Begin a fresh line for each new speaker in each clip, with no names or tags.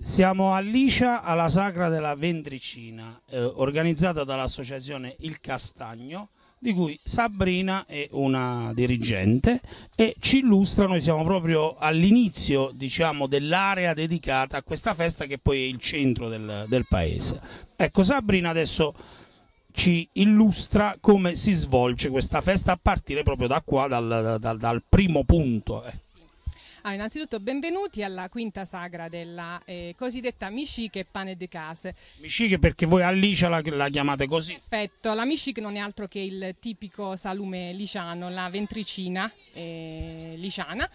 Siamo a Licia alla Sagra della Vendricina, eh, organizzata dall'associazione Il Castagno, di cui Sabrina è una dirigente e ci illustrano, noi siamo proprio all'inizio diciamo, dell'area dedicata a questa festa che poi è il centro del, del paese. Ecco Sabrina adesso ci illustra come si svolge questa festa a partire proprio da qua, dal, dal, dal primo punto. Eh.
Ah, innanzitutto benvenuti alla quinta sagra della eh, cosiddetta Miciche Pane de Case.
Miciche perché voi a Licia la, la chiamate così?
Perfetto, la Miciche non è altro che il tipico salume liciano, la ventricina eh, liciana,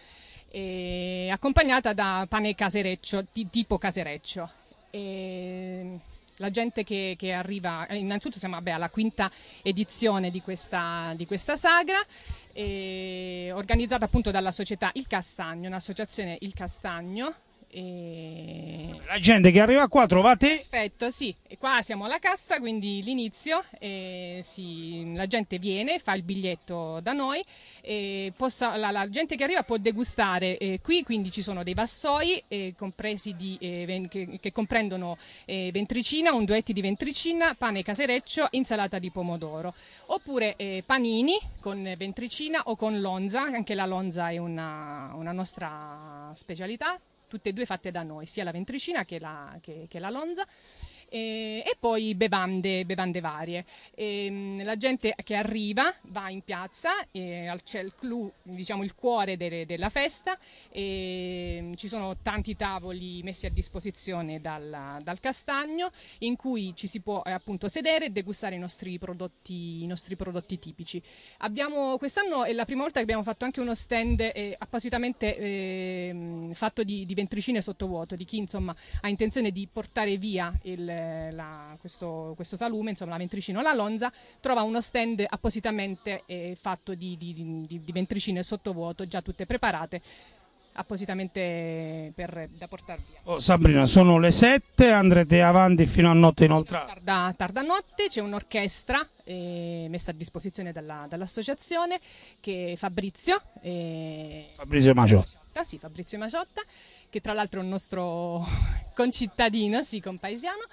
eh, accompagnata da pane casereccio, di, tipo casereccio. E la gente che, che, arriva, eh, innanzitutto siamo vabbè, alla quinta edizione di questa, di questa sagra, eh, organizzata appunto dalla società Il Castagno, un'associazione Il Castagno e...
La gente che arriva qua trovate?
Perfetto, sì. E qua siamo alla cassa, quindi l'inizio. Si... La gente viene, fa il biglietto da noi. Possa... La, la, gente che arriva può degustare eh, qui, quindi ci sono dei vassoi eh, di, eh, ven... che, che, comprendono ventricina, un duetti di ventricina, pane casereccio, insalata di pomodoro. Oppure panini con ventricina o con lonza, anche la lonza è una, una nostra specialità tutte e due fatte da noi, sia la ventricina che la, che, che la lonza e, eh, e poi bevande, bevande varie. E, ehm, la gente che arriva va in piazza, eh, c'è il clou, diciamo il cuore de, della festa, e, ehm, ci sono tanti tavoli messi a disposizione dal, dal castagno in cui ci si può eh, appunto sedere e degustare i nostri prodotti, i nostri prodotti tipici. Abbiamo, quest'anno è la prima volta che abbiamo fatto anche uno stand eh, appositamente eh, fatto di, di ventricine sottovuoto, di chi insomma ha intenzione di portare via il eh, la, questo, questo, salume, insomma la ventricina o la lonza, trova uno stand appositamente eh, fatto di, di, di, di ventricine sottovuoto, già tutte preparate appositamente eh, per, da portare via. Oh,
Sabrina, sono le 7, andrete avanti fino a notte inoltrata.
Tarda, tarda notte c'è un'orchestra eh, messa a disposizione dalla, dall'associazione che Fabrizio. Eh, Fabrizio Maciotta. Sì, Fabrizio Maciotta che tra l'altro è un nostro concittadino, sì, compaesiano.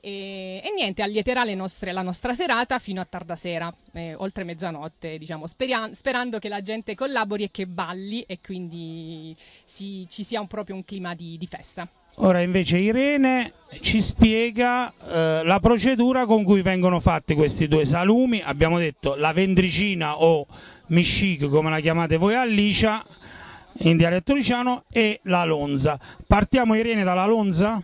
E, e, niente, allieterà nostre, la nostra serata fino a tarda sera, eh, oltre mezzanotte, diciamo, speria- sperando che la gente collabori e che balli e quindi si, ci sia un, proprio un clima di, di, festa.
Ora invece Irene ci spiega eh, la procedura con cui vengono fatti questi due salumi, abbiamo detto la vendricina o miscic come la chiamate voi a Licia in dialetto luciano e la lonza. Partiamo Irene dalla lonza?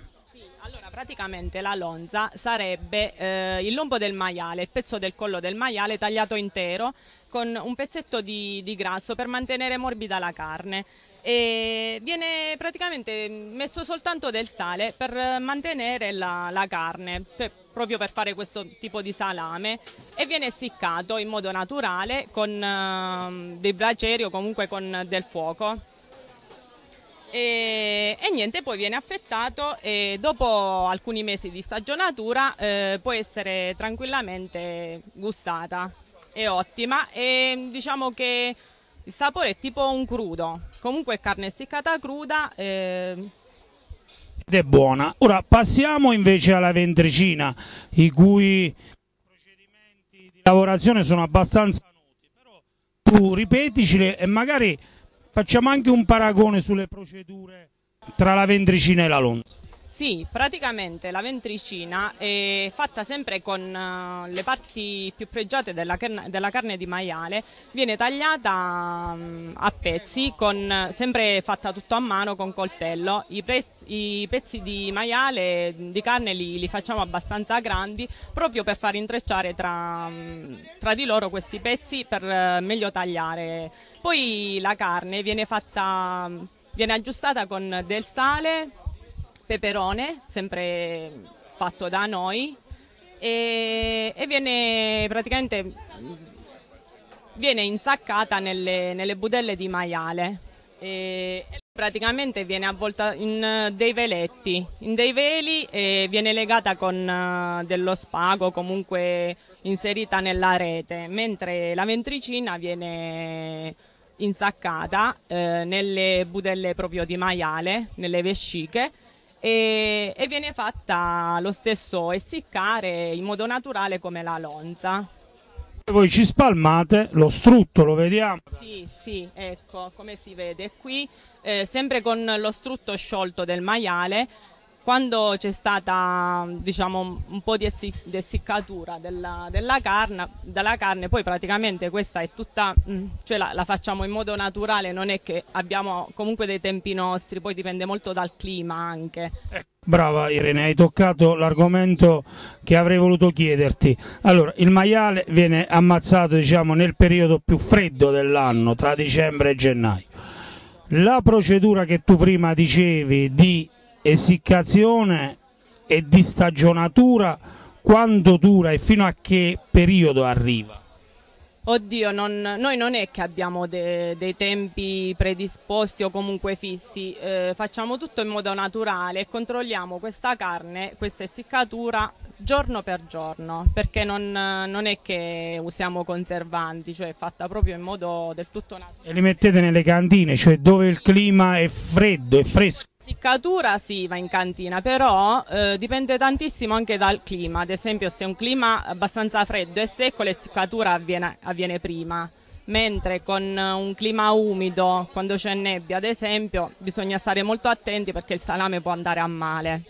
praticamente la lonza sarebbe eh, il lombo del maiale, il pezzo del collo del maiale tagliato intero con un pezzetto di, di grasso per mantenere morbida la carne e viene praticamente messo soltanto del sale per mantenere la, la carne, per, proprio per fare questo tipo di salame e viene essiccato in modo naturale con uh, dei braceri o comunque con del fuoco. E, e niente, poi viene affettato e dopo alcuni mesi di stagionatura eh, può essere tranquillamente gustata. È ottima e diciamo che il sapore è tipo un crudo, comunque carne essiccata cruda. Eh...
Ed è buona. Ora passiamo invece alla ventricina, i cui procedimenti di lavorazione sono abbastanza noti, però tu ripeticile e magari facciamo anche un paragone sulle procedure tra la ventricina e la lonza.
Sì, praticamente la ventricina è fatta sempre con eh, le parti più pregiate della, della carne di maiale, viene tagliata mm, a pezzi, con, sempre fatta tutto a mano con coltello. I, i pezzi di maiale, mm, di carne, li, li, facciamo abbastanza grandi proprio per far intrecciare tra, mm, tra di loro questi pezzi per eh, meglio tagliare. Poi la carne viene fatta viene aggiustata con del sale, peperone, sempre fatto da noi, e, e viene praticamente viene insaccata nelle, nelle budelle di maiale. E, praticamente viene avvolta in eh, dei veletti, in dei veli e viene legata con eh, dello spago comunque inserita nella rete, mentre la ventricina viene insaccata eh, nelle budelle proprio di maiale, nelle vesciche e, e viene fatta lo stesso essiccare in modo naturale come la lonza.
Voi ci spalmate lo strutto, lo vediamo?
Sì, sì, ecco come si vede qui, eh, sempre con lo strutto sciolto del maiale quando c'è stata diciamo, un po' di, essiccatura della, della, carne, della, carne, poi praticamente questa è tutta, mm, cioè la, la, facciamo in modo naturale, non è che abbiamo comunque dei tempi nostri, poi dipende molto dal clima anche.
Brava Irene, hai toccato l'argomento che avrei voluto chiederti. Allora, il maiale viene ammazzato diciamo, nel periodo più freddo dell'anno, tra dicembre e gennaio. La procedura che tu prima dicevi di essiccazione e di stagionatura quanto dura e fino a che periodo arriva?
Oddio, non, noi non è che abbiamo de, dei tempi predisposti o comunque fissi, eh, facciamo tutto in modo naturale e controlliamo questa carne, questa essiccatura giorno per giorno, perché non, non, è che usiamo conservanti, cioè è fatta proprio in modo del tutto naturale.
E li mettete nelle cantine, cioè dove il clima è freddo, è fresco?
Siccatura sì, va in cantina, però eh, dipende tantissimo anche dal clima, ad esempio se è un clima abbastanza freddo e secco l'essiccatura avviene, avviene prima, mentre con eh, un clima umido, quando c'è nebbia ad esempio, bisogna stare molto attenti perché il salame può andare a male.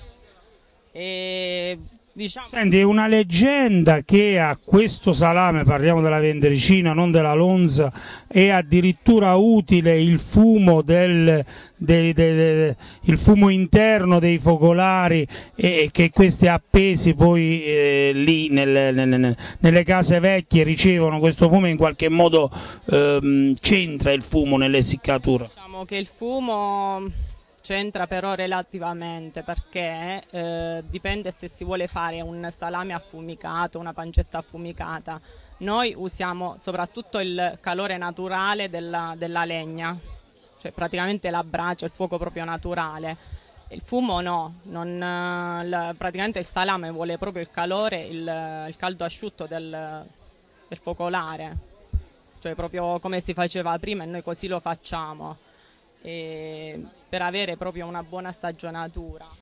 E Diciamo... Senti, una leggenda che a questo salame, parliamo della Vendericina, non della Lonza, è addirittura utile il fumo, del, del, del, il fumo interno dei focolari e che questi appesi poi eh, lì nelle, nelle, nelle, case vecchie ricevono questo fumo e in qualche modo ehm, centra il fumo nell'essiccatura.
Diciamo che il fumo C'entra però relativamente perché eh, dipende se si vuole fare un salame affumicato, una pancetta affumicata. Noi usiamo soprattutto il calore naturale della, della legna, cioè praticamente la brace, il fuoco proprio naturale. Il fumo no, non, eh, la, praticamente il salame vuole proprio il calore, il, il caldo asciutto del, del focolare, cioè proprio come si faceva prima e noi così lo facciamo per avere proprio una buona stagionatura.